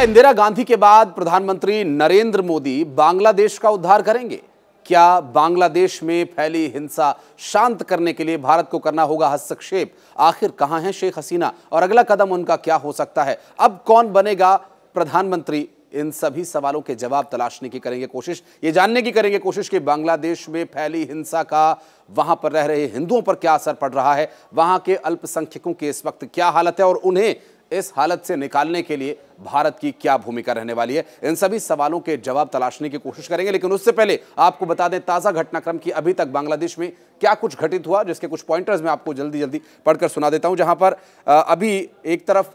क्या अच्छा, इंदिरा गांधी के बाद प्रधानमंत्री नरेंद्र मोदी बांग्लादेश का उद्धार करेंगे क्या बांग्लादेश में फैली हिंसा शांत करने के लिए भारत को करना होगा हस्तक्षेप आखिर कहां है शेख हसीना और अगला कदम उनका क्या हो सकता है अब कौन बनेगा प्रधानमंत्री इन सभी सवालों के जवाब तलाशने की करेंगे कोशिश ये जानने की करेंगे कोशिश कि बांग्लादेश में फैली हिंसा का वहां पर रह रहे हिंदुओं पर क्या असर पड़ रहा है वहां के अल्पसंख्यकों की इस वक्त क्या हालत है और उन्हें इस हालत से निकालने के लिए भारत की क्या भूमिका रहने वाली है इन सभी सवालों के जवाब तलाशने की कोशिश करेंगे लेकिन उससे पहले आपको बता दें ताज़ा घटनाक्रम की अभी तक बांग्लादेश में क्या कुछ घटित हुआ जिसके कुछ पॉइंटर्स मैं आपको जल्दी जल्दी पढ़कर सुना देता हूं जहां पर अभी एक तरफ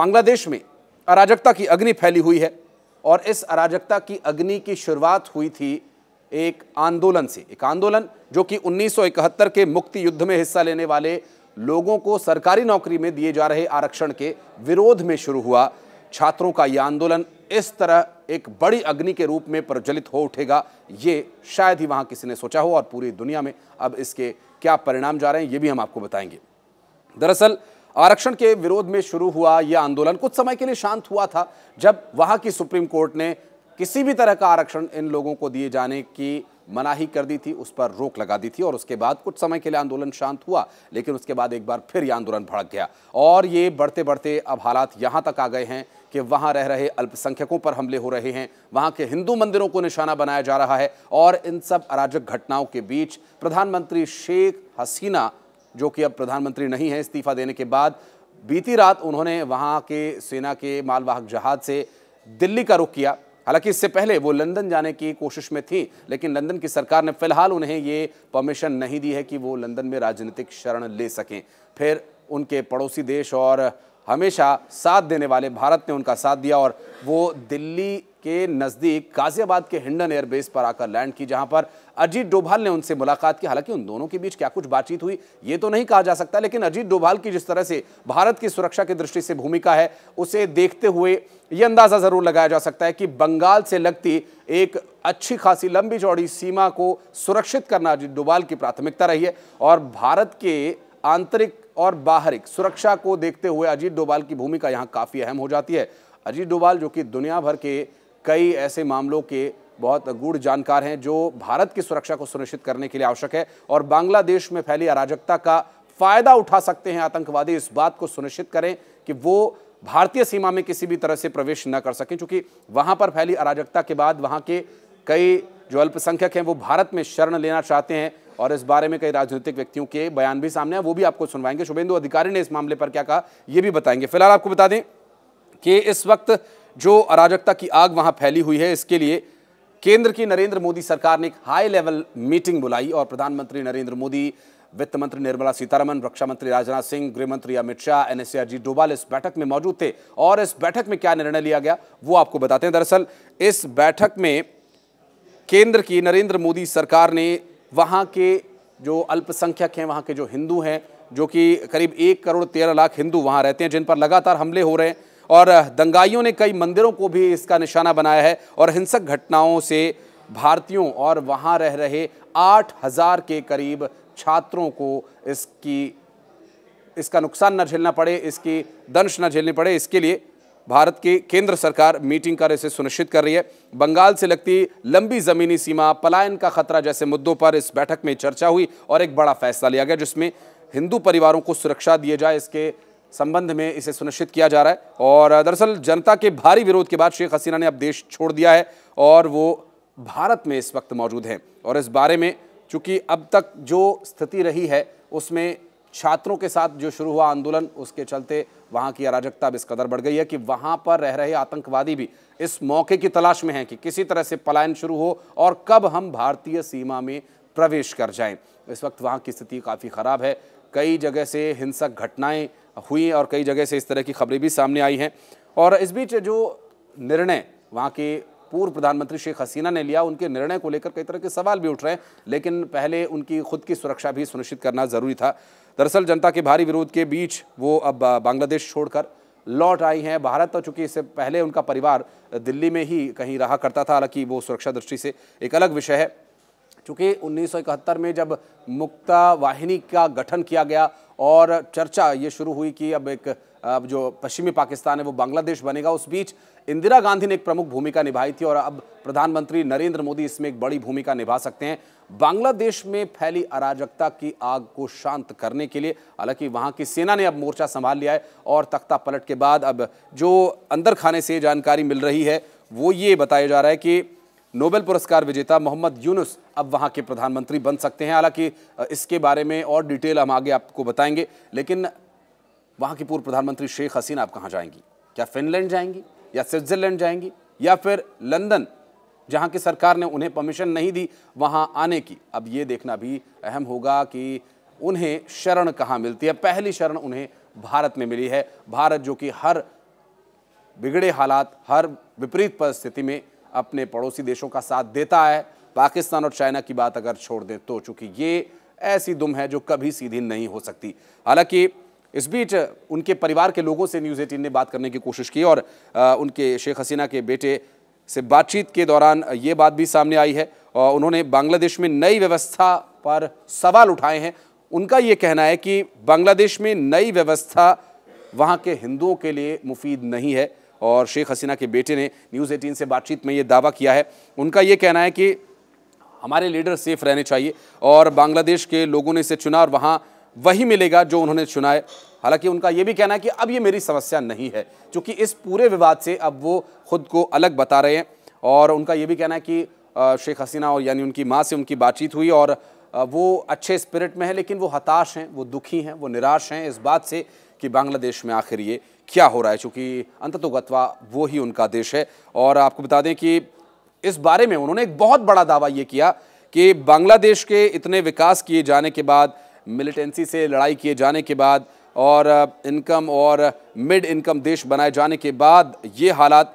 बांग्लादेश में अराजकता की अग्नि फैली हुई है और इस अराजकता की अग्नि की शुरुआत हुई थी एक आंदोलन से एक आंदोलन जो कि 1971 के मुक्ति युद्ध में हिस्सा लेने वाले लोगों को सरकारी नौकरी में दिए जा रहे आरक्षण के विरोध में शुरू हुआ छात्रों का यह आंदोलन इस तरह एक बड़ी अग्नि के रूप में प्रज्वलित हो उठेगा ये शायद ही वहाँ किसी ने सोचा हो और पूरी दुनिया में अब इसके क्या परिणाम जा रहे हैं ये भी हम आपको बताएंगे दरअसल आरक्षण के विरोध में शुरू हुआ यह आंदोलन कुछ समय के लिए शांत हुआ था जब वहाँ की सुप्रीम कोर्ट ने किसी भी तरह का आरक्षण इन लोगों को दिए जाने की मनाही कर दी थी उस पर रोक लगा दी थी और उसके बाद कुछ समय के लिए आंदोलन शांत हुआ लेकिन उसके बाद एक बार फिर ये आंदोलन भड़क गया और ये बढ़ते बढ़ते अब हालात यहाँ तक आ गए हैं कि वहाँ रह रहे अल्पसंख्यकों पर हमले हो रहे हैं वहाँ के हिंदू मंदिरों को निशाना बनाया जा रहा है और इन सब अराजक घटनाओं के बीच प्रधानमंत्री शेख हसीना जो कि अब प्रधानमंत्री नहीं है इस्तीफा देने के बाद बीती रात उन्होंने वहाँ के सेना के मालवाहक जहाज से दिल्ली का रुख किया हालांकि इससे पहले वो लंदन जाने की कोशिश में थी लेकिन लंदन की सरकार ने फिलहाल उन्हें ये परमिशन नहीं दी है कि वो लंदन में राजनीतिक शरण ले सकें फिर उनके पड़ोसी देश और हमेशा साथ देने वाले भारत ने उनका साथ दिया और वो दिल्ली के नज़दीक गाज़ियाबाद के हिंडन एयरबेस पर आकर लैंड की जहां पर अजीत डोभाल ने उनसे मुलाकात की हालांकि उन दोनों के बीच क्या कुछ बातचीत हुई ये तो नहीं कहा जा सकता लेकिन अजीत डोभाल की जिस तरह से भारत की सुरक्षा की दृष्टि से भूमिका है उसे देखते हुए ये अंदाज़ा ज़रूर लगाया जा सकता है कि बंगाल से लगती एक अच्छी खासी लंबी चौड़ी सीमा को सुरक्षित करना अजीत डोभाल की प्राथमिकता रही है और भारत के आंतरिक और बाहरिक सुरक्षा को देखते हुए अजीत डोभाल की भूमिका यहाँ काफ़ी अहम हो जाती है अजीत डोभाल जो कि दुनिया भर के कई ऐसे मामलों के बहुत गूढ़ जानकार हैं जो भारत की सुरक्षा को सुनिश्चित करने के लिए आवश्यक है और बांग्लादेश में फैली अराजकता का फायदा उठा सकते हैं आतंकवादी इस बात को सुनिश्चित करें कि वो भारतीय सीमा में किसी भी तरह से प्रवेश न कर सकें क्योंकि वहां पर फैली अराजकता के बाद वहां के कई जो अल्पसंख्यक हैं वो भारत में शरण लेना चाहते हैं और इस बारे में कई राजनीतिक व्यक्तियों के बयान भी सामने हैं वो भी आपको सुनवाएंगे शुभेंदु अधिकारी ने इस मामले पर क्या कहा ये भी बताएंगे फिलहाल आपको बता दें कि इस वक्त जो अराजकता की आग वहां फैली हुई है इसके लिए केंद्र की नरेंद्र मोदी सरकार ने एक हाई लेवल मीटिंग बुलाई और प्रधानमंत्री नरेंद्र मोदी वित्त मंत्री निर्मला सीतारमन रक्षा मंत्री राजनाथ सिंह गृह मंत्री अमित शाह एनएसआर जी डोभाल इस बैठक में मौजूद थे और इस बैठक में क्या निर्णय लिया गया वो आपको बताते हैं दरअसल इस बैठक में केंद्र की नरेंद्र मोदी सरकार ने वहाँ के जो अल्पसंख्यक हैं वहाँ के जो हिंदू हैं जो कि करीब एक करोड़ तेरह लाख हिंदू वहाँ रहते हैं जिन पर लगातार हमले हो रहे हैं और दंगाइयों ने कई मंदिरों को भी इसका निशाना बनाया है और हिंसक घटनाओं से भारतीयों और वहाँ रह रहे आठ हज़ार के करीब छात्रों को इसकी इसका नुकसान न झेलना पड़े इसकी दंश न झेलनी पड़े इसके लिए भारत की केंद्र सरकार मीटिंग कर इसे सुनिश्चित कर रही है बंगाल से लगती लंबी ज़मीनी सीमा पलायन का खतरा जैसे मुद्दों पर इस बैठक में चर्चा हुई और एक बड़ा फैसला लिया गया जिसमें हिंदू परिवारों को सुरक्षा दिए जाए इसके संबंध में इसे सुनिश्चित किया जा रहा है और दरअसल जनता के भारी विरोध के बाद शेख हसीना ने अब देश छोड़ दिया है और वो भारत में इस वक्त मौजूद हैं और इस बारे में चूँकि अब तक जो स्थिति रही है उसमें छात्रों के साथ जो शुरू हुआ आंदोलन उसके चलते वहाँ की अराजकता अब इस कदर बढ़ गई है कि वहाँ पर रह रहे आतंकवादी भी इस मौके की तलाश में हैं कि किसी तरह से पलायन शुरू हो और कब हम भारतीय सीमा में प्रवेश कर जाएं इस वक्त वहाँ की स्थिति काफ़ी ख़राब है कई जगह से हिंसक घटनाएं हुई और कई जगह से इस तरह की खबरें भी सामने आई हैं और इस बीच जो निर्णय वहाँ के पूर्व प्रधानमंत्री शेख हसीना ने लिया उनके निर्णय को लेकर कई तरह के सवाल भी उठ रहे हैं लेकिन पहले उनकी खुद की सुरक्षा भी सुनिश्चित करना ज़रूरी था दरअसल जनता के भारी विरोध के बीच वो अब बांग्लादेश छोड़कर लौट आई हैं भारत तो चूंकि इससे पहले उनका परिवार दिल्ली में ही कहीं रहा करता था हालांकि वो सुरक्षा दृष्टि से एक अलग विषय है चूंकि उन्नीस में जब मुक्ता वाहिनी का गठन किया गया और चर्चा ये शुरू हुई कि अब एक जो पश्चिमी पाकिस्तान है वो बांग्लादेश बनेगा उस बीच इंदिरा गांधी ने एक प्रमुख भूमिका निभाई थी और अब प्रधानमंत्री नरेंद्र मोदी इसमें एक बड़ी भूमिका निभा सकते हैं बांग्लादेश में फैली अराजकता की आग को शांत करने के लिए हालांकि वहां की सेना ने अब मोर्चा संभाल लिया है और तख्ता पलट के बाद अब जो अंदर खाने से जानकारी मिल रही है वो ये बताया जा रहा है कि नोबेल पुरस्कार विजेता मोहम्मद यूनुस अब वहां के प्रधानमंत्री बन सकते हैं हालांकि इसके बारे में और डिटेल हम आगे आपको बताएंगे लेकिन वहाँ की पूर्व प्रधानमंत्री शेख हसीना आप कहाँ जाएंगी क्या फिनलैंड जाएंगी या स्विट्ज़रलैंड जाएंगी या फिर लंदन जहां की सरकार ने उन्हें परमिशन नहीं दी वहां आने की अब ये देखना भी अहम होगा कि उन्हें शरण कहाँ मिलती है पहली शरण उन्हें भारत में मिली है भारत जो कि हर बिगड़े हालात हर विपरीत परिस्थिति में अपने पड़ोसी देशों का साथ देता है पाकिस्तान और चाइना की बात अगर छोड़ दें तो चूंकि ये ऐसी दुम है जो कभी सीधी नहीं हो सकती हालांकि इस बीच उनके परिवार के लोगों से न्यूज़ एटीन ने बात करने की कोशिश की और उनके शेख हसीना के बेटे से बातचीत के दौरान ये बात भी सामने आई है और उन्होंने बांग्लादेश में नई व्यवस्था पर सवाल उठाए हैं उनका ये कहना है कि बांग्लादेश में नई व्यवस्था वहाँ के हिंदुओं के लिए मुफीद नहीं है और शेख हसीना के बेटे ने न्यूज़ एटीन से बातचीत में ये दावा किया है उनका ये कहना है कि हमारे लीडर सेफ रहने चाहिए और बांग्लादेश के लोगों ने इसे चुना और वहाँ वही मिलेगा जो उन्होंने चुना है हालांकि उनका ये भी कहना है कि अब ये मेरी समस्या नहीं है क्योंकि इस पूरे विवाद से अब वो खुद को अलग बता रहे हैं और उनका ये भी कहना है कि शेख हसीना और यानी उनकी माँ से उनकी बातचीत हुई और वो अच्छे स्पिरिट में है लेकिन वो हताश हैं वो दुखी हैं वो निराश हैं इस बात से कि बांग्लादेश में आखिर ये क्या हो रहा है चूँकि अंततोगतवा वो ही उनका देश है और आपको बता दें कि इस बारे में उन्होंने एक बहुत बड़ा दावा ये किया कि बांग्लादेश के इतने विकास किए जाने के बाद मिलिटेंसी से लड़ाई किए जाने के बाद और इनकम और मिड इनकम देश बनाए जाने के बाद ये हालात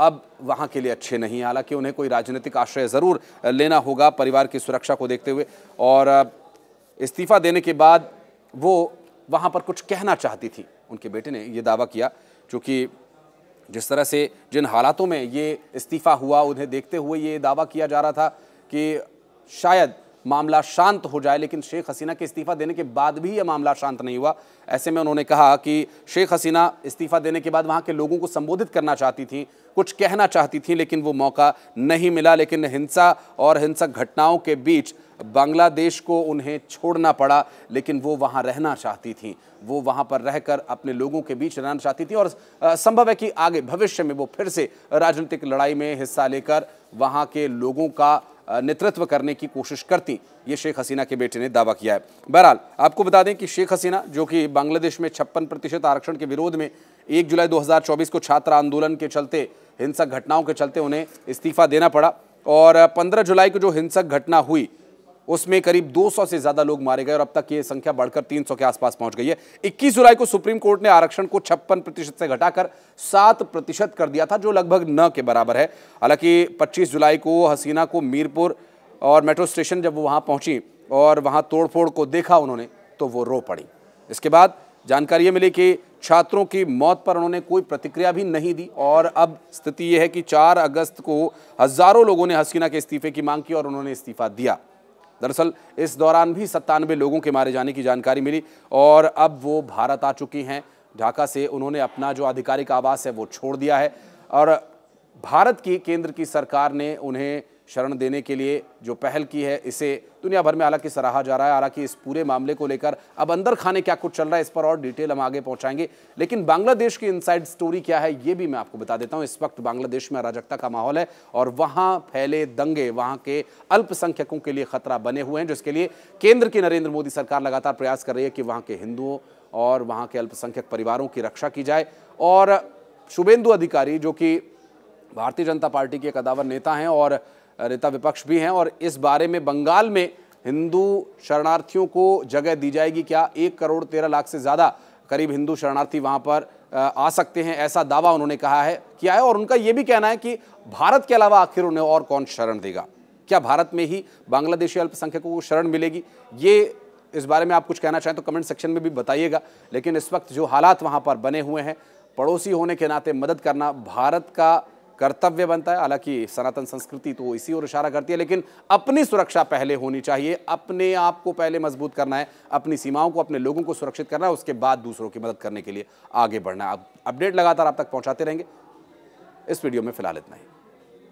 अब वहाँ के लिए अच्छे नहीं हैं हालांकि उन्हें कोई राजनीतिक आश्रय ज़रूर लेना होगा परिवार की सुरक्षा को देखते हुए और इस्तीफ़ा देने के बाद वो वहाँ पर कुछ कहना चाहती थी उनके बेटे ने ये दावा किया चूँकि जिस तरह से जिन हालातों में ये इस्तीफ़ा हुआ उन्हें देखते हुए ये दावा किया जा रहा था कि शायद मामला शांत हो जाए लेकिन शेख हसीना के इस्तीफ़ा देने के बाद भी यह मामला शांत नहीं हुआ ऐसे में उन्होंने कहा कि शेख हसीना इस्तीफ़ा देने के बाद वहाँ के लोगों को संबोधित करना चाहती थी कुछ कहना चाहती थी लेकिन वो मौका नहीं मिला लेकिन हिंसा और हिंसक घटनाओं के बीच बांग्लादेश को उन्हें छोड़ना पड़ा लेकिन वो वहाँ रहना चाहती थी वो वहाँ पर रहकर अपने लोगों के बीच रहना चाहती थी और संभव है कि आगे भविष्य में वो फिर से राजनीतिक लड़ाई में हिस्सा लेकर वहाँ के लोगों का नेतृत्व करने की कोशिश करती ये शेख हसीना के बेटे ने दावा किया है बहरहाल आपको बता दें कि शेख हसीना जो कि बांग्लादेश में छप्पन प्रतिशत आरक्षण के विरोध में एक जुलाई 2024 को छात्र आंदोलन के चलते हिंसक घटनाओं के चलते उन्हें इस्तीफा देना पड़ा और पंद्रह जुलाई को जो हिंसक घटना हुई उसमें करीब 200 से ज्यादा लोग मारे गए और अब तक ये संख्या बढ़कर 300 के आसपास पहुंच गई है 21 जुलाई को सुप्रीम कोर्ट ने आरक्षण को छप्पन प्रतिशत से घटाकर 7 प्रतिशत कर दिया था जो लगभग न के बराबर है हालांकि 25 जुलाई को हसीना को मीरपुर और मेट्रो स्टेशन जब वो वहाँ पहुंची और वहाँ तोड़फोड़ को देखा उन्होंने तो वो रो पड़ी इसके बाद जानकारी ये मिली कि छात्रों की मौत पर उन्होंने कोई प्रतिक्रिया भी नहीं दी और अब स्थिति यह है कि चार अगस्त को हज़ारों लोगों ने हसीना के इस्तीफे की मांग की और उन्होंने इस्तीफा दिया दरअसल इस दौरान भी सत्तानवे लोगों के मारे जाने की जानकारी मिली और अब वो भारत आ चुकी हैं ढाका से उन्होंने अपना जो आधिकारिक आवास है वो छोड़ दिया है और भारत की केंद्र की सरकार ने उन्हें शरण देने के लिए जो पहल की है इसे दुनिया भर में हालांकि सराहा जा रहा है हालांकि इस पूरे मामले को लेकर अब अंदर खाने क्या कुछ चल रहा है इस पर और डिटेल हम आगे पहुंचाएंगे लेकिन बांग्लादेश की इनसाइड स्टोरी क्या है ये भी मैं आपको बता देता हूं इस वक्त बांग्लादेश में अराजकता का माहौल है और वहां फैले दंगे वहां के अल्पसंख्यकों के लिए खतरा बने हुए हैं जिसके लिए केंद्र की नरेंद्र मोदी सरकार लगातार प्रयास कर रही है कि वहाँ के हिंदुओं और वहाँ के अल्पसंख्यक परिवारों की रक्षा की जाए और शुभेंदु अधिकारी जो कि भारतीय जनता पार्टी के एक अदावर नेता हैं और नेता विपक्ष भी हैं और इस बारे में बंगाल में हिंदू शरणार्थियों को जगह दी जाएगी क्या एक करोड़ तेरह लाख से ज़्यादा करीब हिंदू शरणार्थी वहाँ पर आ सकते हैं ऐसा दावा उन्होंने कहा है किया है और उनका ये भी कहना है कि भारत के अलावा आखिर उन्हें और कौन शरण देगा क्या भारत में ही बांग्लादेशी अल्पसंख्यकों को शरण मिलेगी ये इस बारे में आप कुछ कहना चाहें तो कमेंट सेक्शन में भी बताइएगा लेकिन इस वक्त जो हालात वहाँ पर बने हुए हैं पड़ोसी होने के नाते मदद करना भारत का कर्तव्य बनता है हालांकि सनातन संस्कृति तो इसी ओर इशारा करती है लेकिन अपनी सुरक्षा पहले होनी चाहिए अपने आप को पहले मजबूत करना है अपनी सीमाओं को अपने लोगों को सुरक्षित करना है उसके बाद दूसरों की मदद करने के लिए आगे बढ़ना है अपडेट लगातार आप तक पहुंचाते रहेंगे इस वीडियो में फिलहाल इतना ही